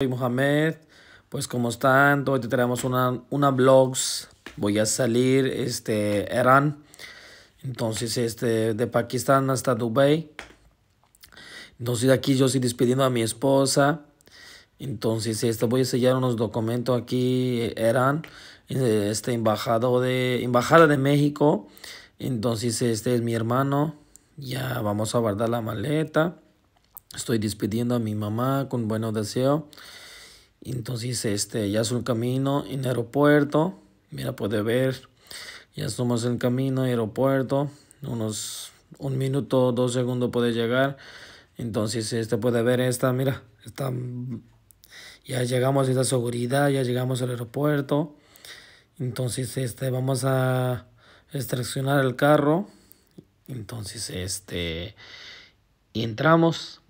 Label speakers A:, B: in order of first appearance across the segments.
A: Soy Mohamed, pues como están, hoy te traemos una, una vlogs, voy a salir, este, Irán, entonces, este, de Pakistán hasta Dubai, entonces aquí yo estoy despidiendo a mi esposa, entonces, este, voy a sellar unos documentos aquí, Eran este, embajado de, embajada de México, entonces, este es mi hermano, ya vamos a guardar la maleta, Estoy despidiendo a mi mamá con buenos deseos. Entonces, este, ya es un camino en aeropuerto. Mira, puede ver. Ya estamos en camino aeropuerto. Unos un minuto, dos segundos puede llegar. Entonces, este puede ver esta, mira, ya llegamos a la seguridad, ya llegamos al aeropuerto. Entonces, este, vamos a extraccionar el carro. Entonces, este, y entramos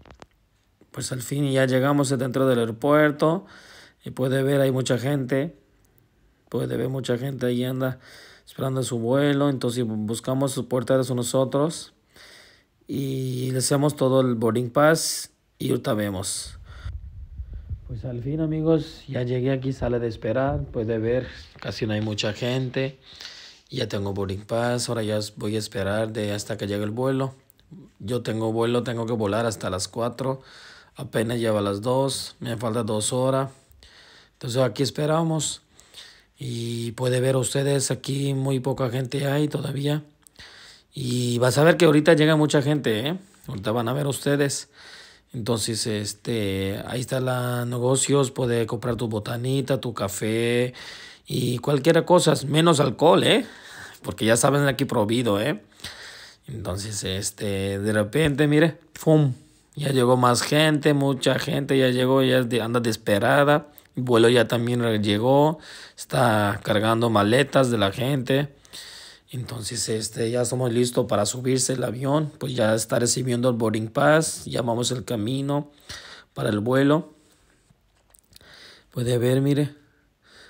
A: pues al fin ya llegamos dentro del aeropuerto y puede ver hay mucha gente, puede ver mucha gente ahí anda esperando su vuelo, entonces buscamos sus puertas nosotros y le hacemos todo el boarding pass y ahorita vemos. Pues al fin amigos, ya llegué aquí, sale de esperar, puede ver, casi no hay mucha gente, ya tengo boarding pass, ahora ya voy a esperar de hasta que llegue el vuelo. Yo tengo vuelo, tengo que volar hasta las 4 apenas lleva las 2, me falta 2 horas. Entonces aquí esperamos y puede ver ustedes aquí muy poca gente hay todavía. Y vas a ver que ahorita llega mucha gente, ¿eh? ahorita van a ver ustedes. Entonces, este, ahí están los negocios, puede comprar tu botanita, tu café y cualquier cosa, menos alcohol, ¿eh? Porque ya saben aquí prohibido, ¿eh? Entonces, este, de repente, mire, ¡fum! Ya llegó más gente, mucha gente ya llegó, ya anda desesperada. El vuelo ya también llegó, está cargando maletas de la gente. Entonces, este, ya somos listos para subirse el avión. Pues ya está recibiendo el boarding pass. llamamos el camino para el vuelo. Puede ver, mire.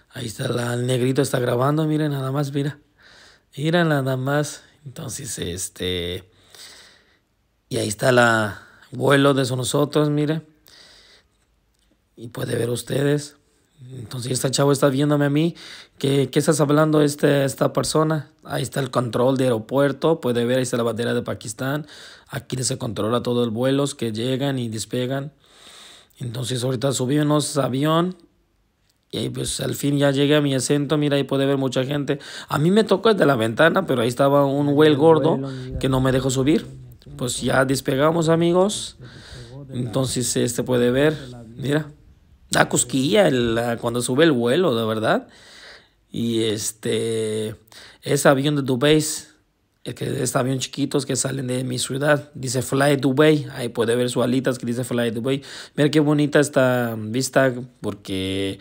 A: Ahí está la, el negrito está grabando, mire, nada más, mira. Mira nada más. Entonces, este. Y ahí está la, vuelo de nosotros, mire. Y puede ver ustedes. Entonces, este chavo está viéndome a mí. ¿Qué, qué estás hablando este, esta persona? Ahí está el control de aeropuerto. Puede ver, ahí está la bandera de Pakistán. Aquí se controla todos los vuelos que llegan y despegan. Entonces, ahorita subimos avión. Y ahí, pues, al fin ya llegué a mi asiento. Mira, ahí puede ver mucha gente. A mí me tocó desde la ventana, pero ahí estaba un güey gordo que no me dejó subir. Pues ya despegamos amigos. Entonces este puede ver, mira, da cosquilla el, cuando sube el vuelo, de verdad. Y este es avión de Dubai, el que es avión chiquitos que salen de mi ciudad, dice Fly Dubai, ahí puede ver sus alitas que dice Fly Dubai. Mira qué bonita esta vista porque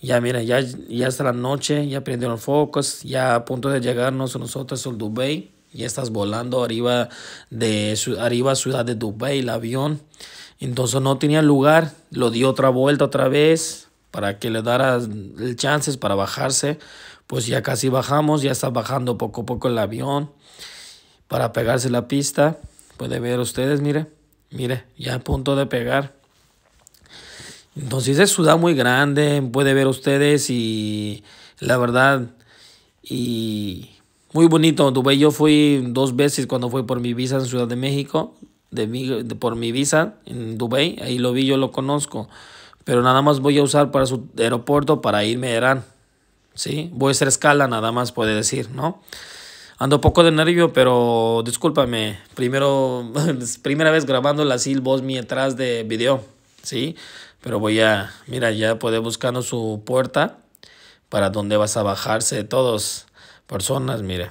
A: ya mira, ya ya está la noche, ya prendieron focos, ya a punto de llegarnos nosotros al Dubai ya estás volando arriba de arriba ciudad de Dubái, el avión. Entonces no tenía lugar, lo dio otra vuelta otra vez para que le daras chances para bajarse. Pues ya casi bajamos, ya está bajando poco a poco el avión para pegarse la pista. Puede ver ustedes, mire, mire, ya a punto de pegar. Entonces es ciudad muy grande, puede ver ustedes y la verdad y muy bonito Dubai Yo fui dos veces cuando fui por mi visa en Ciudad de México, de, por mi visa en Dubái. Ahí lo vi, yo lo conozco. Pero nada más voy a usar para su aeropuerto para irme a Irán. ¿sí? Voy a hacer escala, nada más puede decir, ¿no? Ando un poco de nervio, pero discúlpame. Primero, primera vez grabando la SIL voz atrás de video, ¿sí? Pero voy a, mira, ya puede buscando su puerta para dónde vas a bajarse todos personas, mire.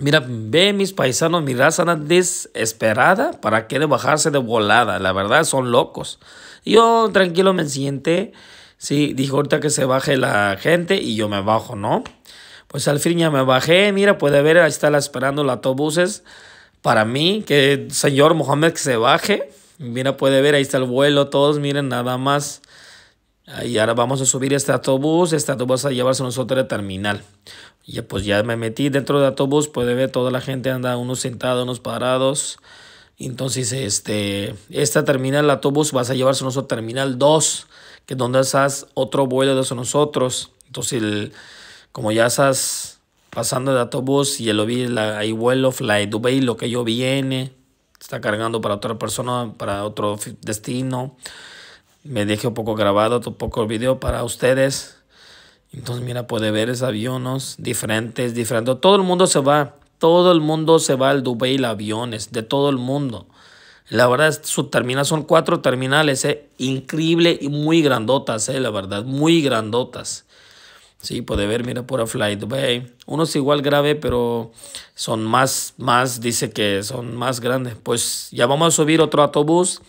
A: Mira, ve mis paisanos, mi raza desesperada para que de bajarse de volada. La verdad, son locos. Yo tranquilo me siente. Sí, dijo ahorita que se baje la gente y yo me bajo, ¿no? Pues al fin ya me bajé. Mira, puede ver, ahí está la esperando los autobuses. Para mí, que señor Mohamed que se baje. Mira, puede ver, ahí está el vuelo, todos miren nada más. Y ahora vamos a subir este autobús, este autobús a llevarse a nosotros al terminal. Y pues ya me metí dentro del autobús, puede ver toda la gente anda unos sentados, unos parados. Entonces, este, esta terminal, el autobús, vas a llevarse a nosotros terminal 2, que es donde estás otro vuelo de nosotros. Entonces, como ya estás pasando el autobús y lo vi, la, hay vuelo, fly Dubai, lo que yo viene, está cargando para otra persona, para otro destino me dejé un poco grabado, un poco el video para ustedes. Entonces, mira, puede ver esos aviones diferentes, diferentes. Todo el mundo se va, todo el mundo se va al Dubai, los aviones de todo el mundo. La verdad, su terminal son cuatro terminales, eh, increíble y muy grandotas, eh, la verdad, muy grandotas. Sí, puede ver, mira, por pura Flight Dubai. Uno es igual grave, pero son más, más, dice que son más grandes. Pues ya vamos a subir otro autobús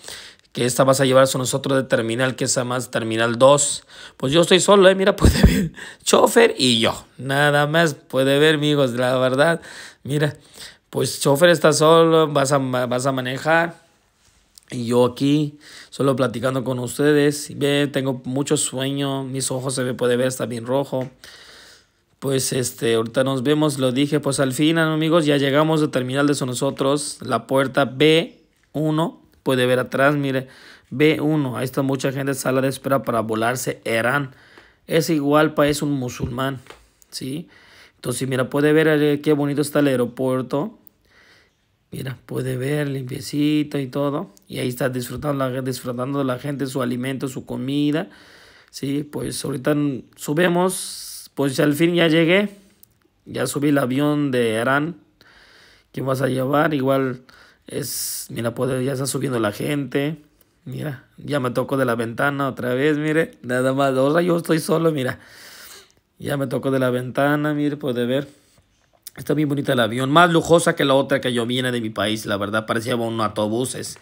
A: que esta vas a llevar a nosotros de terminal, que esa más terminal 2. Pues yo estoy solo, ¿eh? mira, puede ver chofer y yo. Nada más puede ver, amigos, la verdad. Mira, pues chofer está solo, vas a, vas a manejar. Y yo aquí, solo platicando con ustedes, ve, tengo mucho sueño, mis ojos se me puede ver, está bien rojo. Pues este, ahorita nos vemos, lo dije, pues al final amigos, ya llegamos de terminal de nosotros, la puerta B1 puede ver atrás, mire, B1, ahí está mucha gente en sala de espera para volarse Irán. Es igual país un musulmán, ¿sí? Entonces, mira, puede ver eh, qué bonito está el aeropuerto. Mira, puede ver limpiecito y todo. Y ahí está disfrutando la, la gente, su alimento, su comida. Sí, pues ahorita subimos. Pues al fin ya llegué. Ya subí el avión de Irán. Que vas a llevar? Igual es, mira, puede, ya está subiendo la gente. Mira, ya me tocó de la ventana otra vez, mire. Nada más, ahora yo estoy solo, mira. Ya me tocó de la ventana, mire, puede ver. Está bien bonita el avión, más lujosa que la otra que yo viene de mi país, la verdad, parecía un autobuses,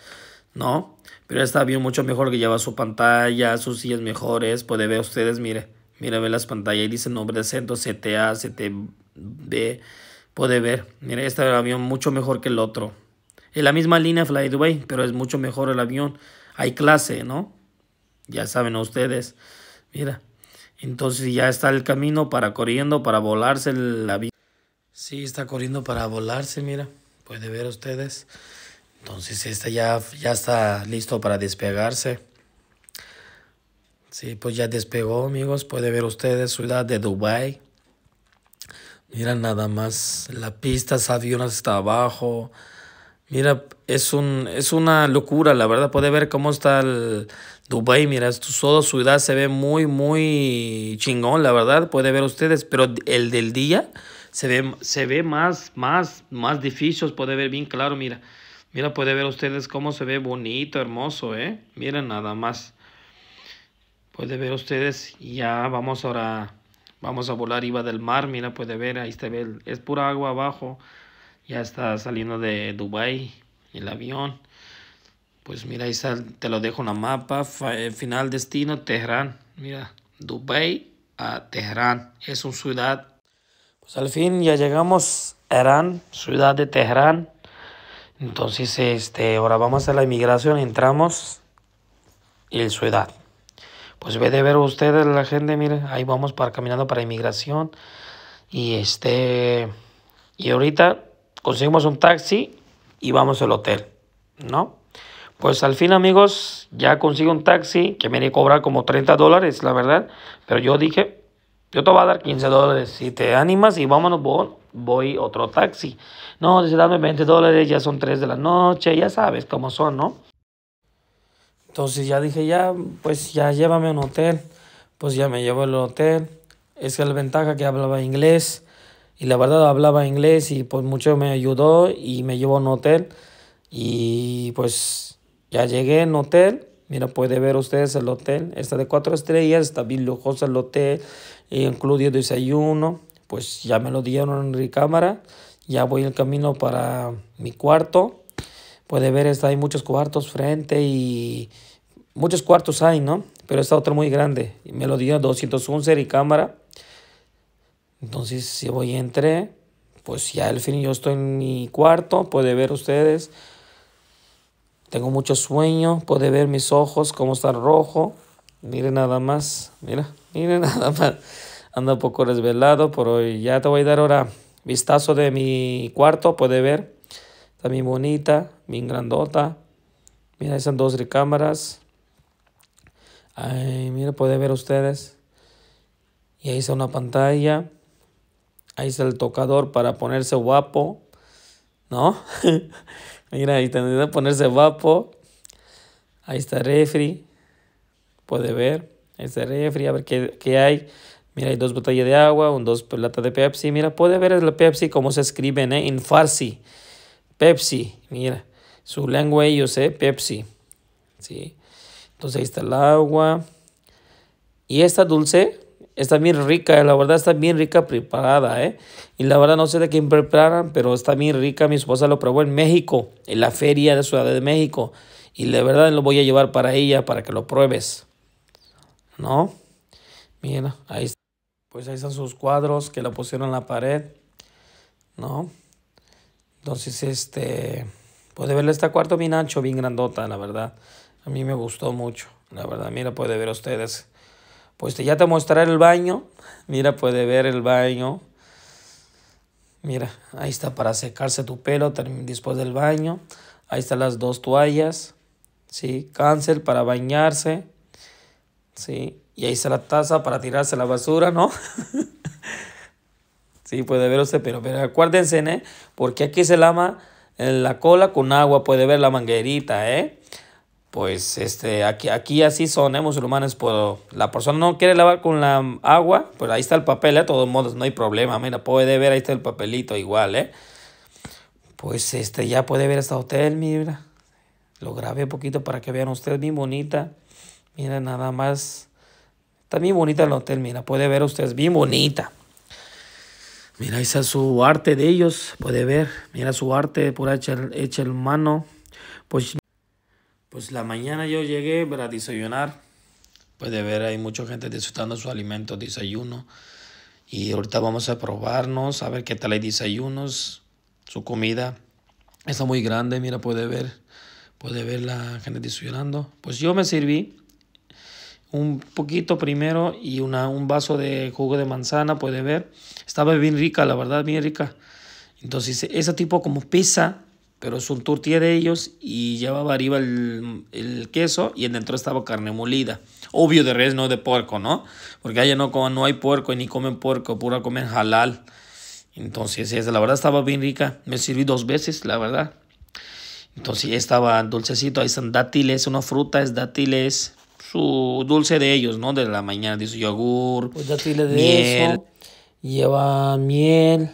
A: ¿no? Pero este avión mucho mejor que lleva su pantalla, sus sillas mejores, puede ver ustedes, mire, mira ve las pantallas, y dice nombre de centro, CTA, CTB, puede ver, mire, este avión mucho mejor que el otro, es la misma línea Fly Dubai, pero es mucho mejor el avión. Hay clase, ¿no? Ya saben ustedes. Mira. Entonces ya está el camino para corriendo, para volarse el avión. Sí, está corriendo para volarse, mira. Puede ver ustedes. Entonces este ya, ya está listo para despegarse. Sí, pues ya despegó, amigos. Puede ver ustedes ciudad de Dubai. Mira nada más, la pista, aviones hasta abajo. Mira, es, un, es una locura, la verdad. Puede ver cómo está el Dubai. Mira, toda su ciudad se ve muy, muy chingón, la verdad. Puede ver ustedes, pero el del día se ve, se ve más, más, más difícil. Puede ver bien claro, mira. Mira, puede ver ustedes cómo se ve bonito, hermoso, ¿eh? Miren nada más. Puede ver ustedes, ya vamos ahora, vamos a volar iba del mar. Mira, puede ver, ahí se ve, es pura agua abajo ya está saliendo de Dubai el avión. Pues mira, ahí te lo dejo en mapa. Eh, final destino, Teherán. Mira, Dubai a Teherán. Es una ciudad. Pues al fin ya llegamos a Irán, ciudad de Teherán. Entonces, este, ahora vamos a la inmigración, entramos y el ciudad. Pues ve de ver ustedes la gente, Mira, ahí vamos para caminando para inmigración. Y este, y ahorita conseguimos un taxi y vamos al hotel, ¿no? Pues al fin amigos, ya consigo un taxi que me viene cobrar como 30 dólares, la verdad, pero yo dije, yo te voy a dar 15 dólares, si te animas y vámonos, voy otro taxi. No, dice, dame 20 dólares, ya son 3 de la noche, ya sabes cómo son, ¿no? Entonces ya dije, ya, pues ya llévame a un hotel, pues ya me llevo al hotel, es que la ventaja que hablaba inglés, y la verdad hablaba inglés y pues mucho me ayudó y me llevó a un hotel y pues ya llegué en hotel. Mira, puede ver ustedes el hotel. Está de cuatro estrellas, está bien lujoso el hotel, eh, incluye desayuno. Pues ya me lo dieron en ricámara. Ya voy el camino para mi cuarto. Puede ver, está, hay muchos cuartos frente y muchos cuartos hay, ¿no? Pero está otro muy grande. Me lo dieron 211 ricámara. Entonces, si voy entré, pues ya al fin yo estoy en mi cuarto, puede ver ustedes. Tengo mucho sueño, puede ver mis ojos cómo están rojo. mire nada más, mira, mire nada más. Anda un poco desvelado, pero ya te voy a dar ahora vistazo de mi cuarto, puede ver. Está bien bonita, bien grandota. Mira, esas dos recámaras. Ay, mira, puede ver ustedes. Y ahí está una pantalla. Ahí está el tocador para ponerse guapo, ¿no? Mira, ahí tendría que ponerse guapo. Ahí está el refri. Puede ver. Ahí está el refri. A ver qué, hay. Mira, hay dos botellas de agua, un dos latas de Pepsi. Mira, puede ver el Pepsi como se escriben, ¿eh? En farsi. Pepsi. Mira, su lengua ellos, ¿eh? Pepsi. Sí. Entonces ahí está el agua. Y esta dulce Está bien rica, la verdad está bien rica preparada, ¿eh? Y la verdad no sé de quién preparan, pero está bien rica. Mi esposa lo probó en México, en la feria de Ciudad de México. Y la verdad lo voy a llevar para ella, para que lo pruebes. ¿No? Mira, ahí está. Pues ahí están sus cuadros que la pusieron en la pared. ¿No? Entonces, este... Puede verle esta cuarto bien ancho, bien grandota, la verdad. A mí me gustó mucho, la verdad. Mira, puede ver ustedes pues ya te mostraré el baño. Mira, puede ver el baño. Mira, ahí está para secarse tu pelo después del baño. Ahí están las dos toallas. Sí, cáncer para bañarse. Sí, y ahí está la taza para tirarse la basura, ¿no? sí, puede ver usted, pero, pero acuérdense, ¿eh? Porque aquí se lama eh, la cola con agua, puede ver la manguerita, ¿eh? pues este, aquí, aquí así son, ¿eh, musulmanes, pero pues, la persona no quiere lavar con la agua, pues ahí está el papel, ¿eh? de todos modos, no hay problema, mira, puede ver, ahí está el papelito igual, ¿eh? Pues este, ya puede ver este hotel, mira, lo grabé poquito para que vean ustedes, bien bonita, mira, nada más, está bien bonita el hotel, mira, puede ver ustedes, bien bonita. Mira, esa es su arte de ellos, puede ver, mira su arte pura hecha, el mano, pues... Pues la mañana yo llegué para desayunar. Puede ver hay mucha gente disfrutando su alimento, desayuno. Y ahorita vamos a probarnos, a ver qué tal hay desayunos, su comida. Está muy grande, mira, puede ver, puede ver la gente desayunando. Pues yo me serví un poquito primero y una, un vaso de jugo de manzana, puede ver. Estaba bien rica, la verdad, bien rica. Entonces, ese tipo como pizza pero es un turtier de ellos y llevaba arriba el, queso y dentro estaba carne molida. Obvio de res, no de puerco, ¿no? Porque allá no, no hay puerco y ni comen puerco, pura comen halal. Entonces, esa, la verdad estaba bien rica. Me sirví dos veces, la verdad. Entonces, estaba dulcecito. Ahí están dátiles, una fruta es dátiles. Su dulce de ellos, ¿no? De la mañana, dice yogur. Pues dátiles de miel. Lleva miel.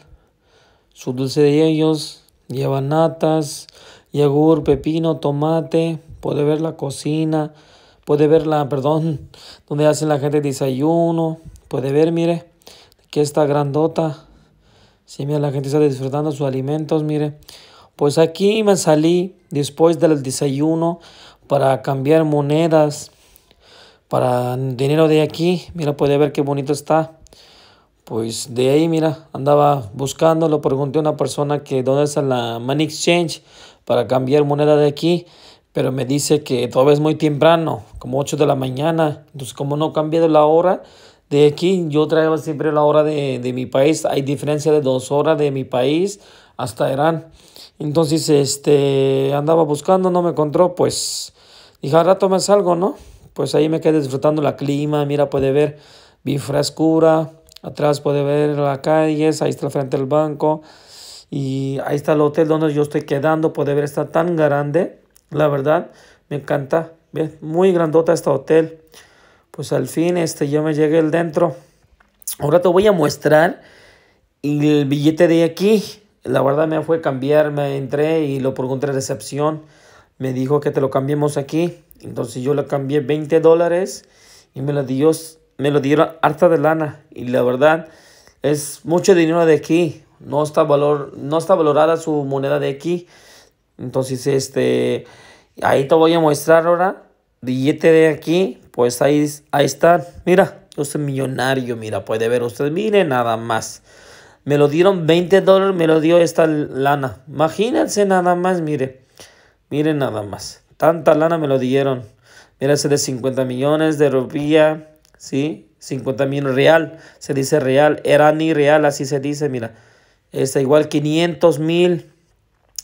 A: Su dulce de ellos lleva natas, yogur, pepino, tomate, puede ver la cocina, puede ver la, perdón, donde hacen la gente desayuno, puede ver, mire, que está grandota. si mira, la gente está disfrutando sus alimentos, mire. Pues aquí me salí después del desayuno para cambiar monedas, para dinero de aquí. Mira, puede ver qué bonito está pues de ahí, mira, andaba buscando, lo pregunté a una persona que dónde es la Money Exchange para cambiar moneda de aquí, pero me dice que todavía es muy temprano, como 8 de la mañana, entonces como no cambié de la hora de aquí, yo traía siempre la hora de, mi país, hay diferencia de dos horas de mi país hasta Irán, entonces este, andaba buscando, no me encontró, pues dije, al rato me salgo, ¿no? Pues ahí me quedé disfrutando la clima, mira, puede ver, bien frescura, Atrás puede ver las calles, ahí está frente al banco y ahí está el hotel donde yo estoy quedando. Puede ver, está tan grande, la verdad, me encanta. muy grandota este hotel. Pues al fin este, yo me llegué el dentro. Ahora te voy a mostrar el billete de aquí. La verdad me fue cambiar, me entré y lo pregunté a recepción. Me dijo que te lo cambiemos aquí. Entonces yo le cambié 20 dólares y me lo dio me lo dieron harta de lana y la verdad es mucho dinero de aquí. No está, valor, no está valorada su moneda de aquí. Entonces, este, ahí te voy a mostrar ahora. Billete de aquí, pues ahí, ahí está. Mira, yo soy millonario, mira, puede ver usted, mire nada más. Me lo dieron 20 dólares, me lo dio esta lana. Imagínense nada más, mire. mire nada más. Tanta lana me lo dieron. Mira, ese de 50 millones de rupia ¿sí? 50 mil real, se dice real, era ni real, así se dice, mira. Esta igual 500 mil,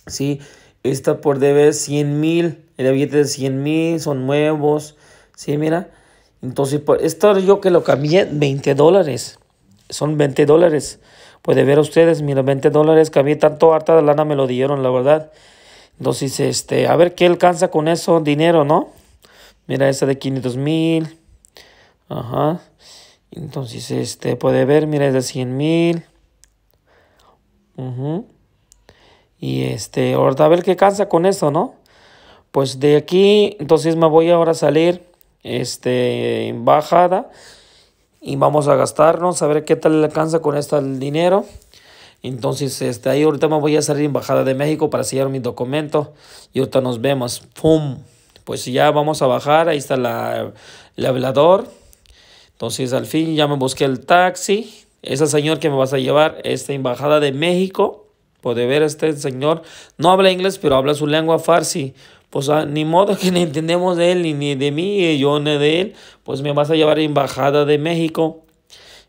A: ¿sí? Esta por deber 100 mil, el billete de 100 mil, son nuevos, ¿sí? Mira. Entonces, por pues, esto yo que lo cambié, 20 dólares. Son 20 dólares. Puede ver ustedes, mira, 20 dólares. Cambié tanto harta de lana, me lo dieron, la verdad. Entonces, este, a ver qué alcanza con eso, dinero, ¿no? Mira, esa de 500 mil. Ajá. Entonces, este puede ver, mira, es de 100 mil. Y este, ahorita a ver qué cansa con eso, ¿no? Pues de aquí, entonces me voy ahora a salir este, en bajada y vamos a gastarnos a ver qué tal le alcanza con esto el dinero. Entonces, este, ahí ahorita me voy a salir embajada de México para sellar mi documento y ahorita nos vemos. ¡Pum! Pues ya vamos a bajar, ahí está el hablador. Entonces al fin ya me busqué el taxi. Ese señor que me vas a llevar, esta embajada de México, puede ver este señor, no habla inglés, pero habla su lengua farsi. Pues ni modo que ni entendemos de él, ni, de mí, y yo ni de él. Pues me vas a llevar a embajada de México.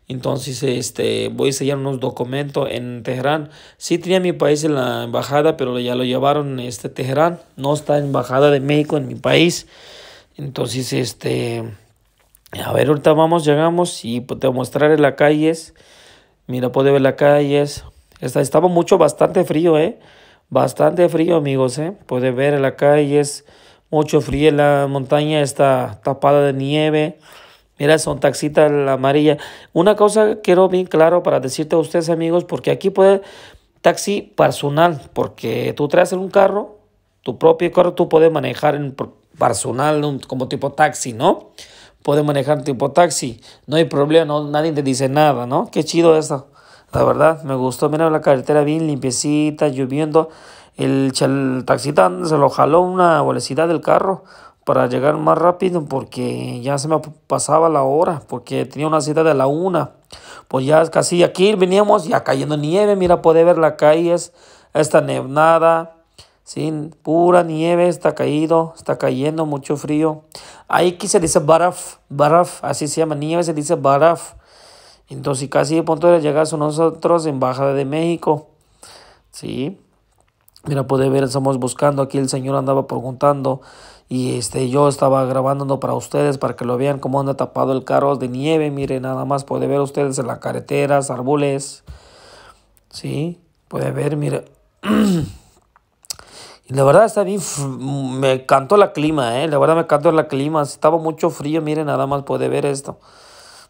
A: Entonces, este, voy a sellar unos documentos en Teherán. Sí tenía mi país en la embajada, pero ya lo llevaron este Teherán. No está embajada de México en mi país. Entonces, este, a ver, ahorita vamos, llegamos y pues, te mostraré las calles. Mira, puede ver las calles. Está estaba mucho, bastante frío, ¿eh? Bastante frío, amigos, ¿eh? Puede ver las calles, mucho frío. La montaña está tapada de nieve. Mira, son taxitas la amarilla. Una cosa quiero bien claro para decirte a ustedes, amigos, porque aquí puede taxi personal, porque tú traes un carro, tu propio carro, tú puedes manejar en personal, como tipo taxi, ¿no? puedes manejar tipo taxi, no hay problema, nadie te dice nada, ¿no? Qué chido esto. La verdad, me gustó. Mira la carretera bien limpiecita, lloviendo. El, el se lo jaló una velocidad del carro para llegar más rápido porque ya se me pasaba la hora, porque tenía una cita de la una. Pues ya casi aquí veníamos, ya cayendo nieve, mira, puede ver las calles, esta nevada. Sí, pura nieve, está caído, está cayendo mucho frío. Ahí aquí se dice baraf, baraf, así se llama nieve, se dice baraf. Entonces casi de punto de llegar son nosotros Embajada de México. Sí. Mira, puede ver, estamos buscando aquí, el señor andaba preguntando y este yo estaba grabando para ustedes para que lo vean cómo anda tapado el carro de nieve. Mire, nada más puede ver ustedes en las carreteras, árboles. Sí, puede ver, mire. La verdad está bien, me cantó la clima, ¿eh? La verdad me cantó la clima. Estaba mucho frío, miren, nada más puede ver esto.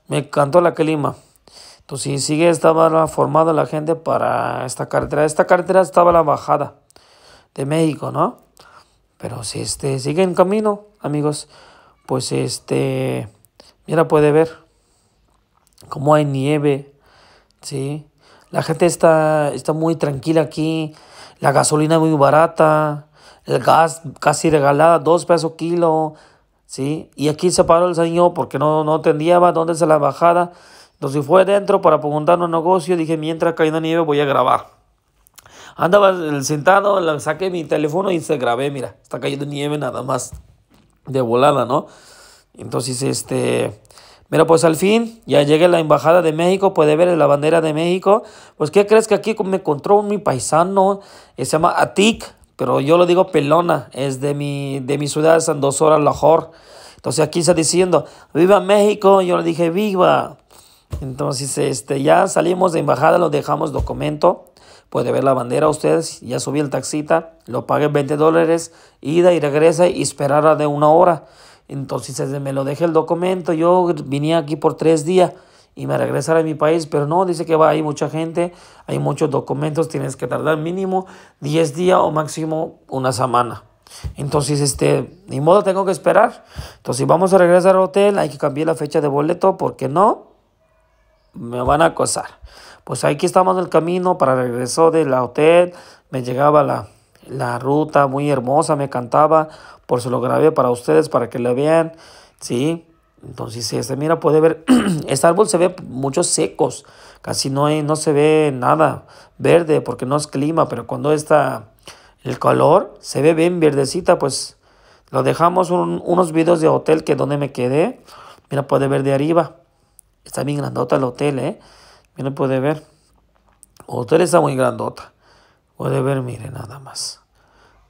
A: Me encantó la clima. Entonces sigue, estaba formada la gente para esta carretera. Esta carretera estaba la bajada de México, ¿no? Pero si este, sigue en camino, amigos, pues este, mira, puede ver cómo hay nieve, ¿sí? La gente está, está muy tranquila aquí la gasolina muy barata, el gas casi regalada, dos pesos kilo, ¿sí? Y aquí se paró el señor porque no, no entendía dónde se la bajada. Entonces fue dentro para preguntar un negocio, dije, mientras la nieve voy a grabar. Andaba sentado, saqué mi teléfono y se grabé, mira, está cayendo nieve nada más, de volada, ¿no? Entonces, este, Mira, pues al fin ya llegué a la Embajada de México, puede ver la bandera de México. Pues ¿qué crees que aquí me encontró mi paisano? Eh, se llama Atik, pero yo lo digo Pelona, es de mi, de mi ciudad, son dos horas mejor Entonces aquí está diciendo, viva México, yo le dije, viva. Entonces este, ya salimos de Embajada, lo dejamos documento. Puede ver la bandera ustedes, ya subí el taxita, lo pagué 20 dólares, ida y regresa y esperara de una hora. Entonces me lo dejé el documento, yo venía aquí por tres días y me regresara a mi país, pero no, dice que va, hay mucha gente, hay muchos documentos, tienes que tardar mínimo 10 días o máximo una semana. Entonces, este, ni modo, tengo que esperar. Entonces, si vamos a regresar al hotel, hay que cambiar la fecha de boleto, porque no, me van a acosar. Pues aquí estamos en el camino para regreso del hotel, me llegaba la, la ruta muy hermosa me cantaba, por eso lo grabé para ustedes, para que lo vean, ¿sí? Entonces, se este, mira, puede ver, este árbol se ve muchos secos, casi no, no se ve nada verde porque no es clima, pero cuando está el calor, se ve bien verdecita, pues lo dejamos unos videos de hotel que donde me quedé, mira, puede ver de arriba, está bien grandota el hotel, ¿eh? Mira, puede ver, el hotel está muy grandota puede ver, mire nada más.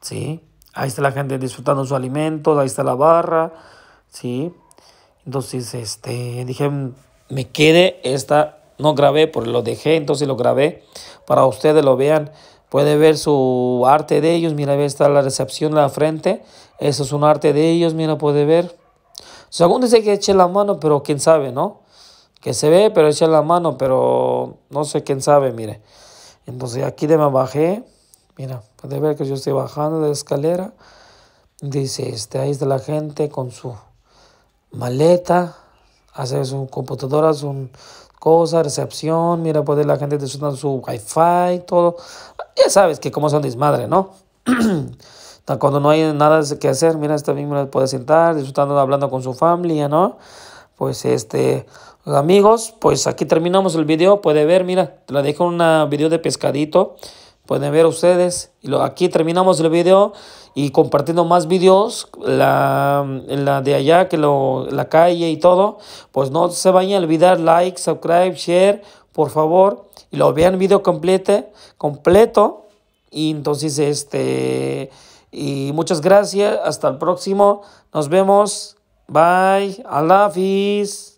A: ¿Sí? Ahí está la gente disfrutando su alimento, ahí está la barra, ¿sí? Entonces, este, dije, me quede esta, no grabé, porque lo dejé, entonces lo grabé para ustedes lo vean. Puede ver su arte de ellos, mira, ahí está la recepción en la frente. Eso es un arte de ellos, mira, puede ver. Según dice que eche la mano, pero quién sabe, ¿no? Que se ve, pero eche la mano, pero no sé quién sabe, mire. Entonces aquí de me bajé, mira, puede ver que yo estoy bajando de la escalera. Dice, este, ahí está la gente con su maleta, hace su computadora, su cosa, recepción, mira, puede la gente disfrutando su wifi, todo. Ya sabes que como son desmadre, ¿no? Cuando no hay nada que hacer, mira, esta misma puede sentar, disfrutando, hablando con su familia, ¿no? Pues este, amigos, pues aquí terminamos el video. Puede ver, mira, te la dejo un video de pescadito. Pueden ver ustedes. Y lo, aquí terminamos el video y compartiendo más videos. La, la de allá, que lo, la calle y todo. Pues no se vayan a olvidar like, subscribe, share, por favor. Y lo vean video completo. completo. Y entonces, este... Y muchas gracias. Hasta el próximo. Nos vemos. Bye. Allah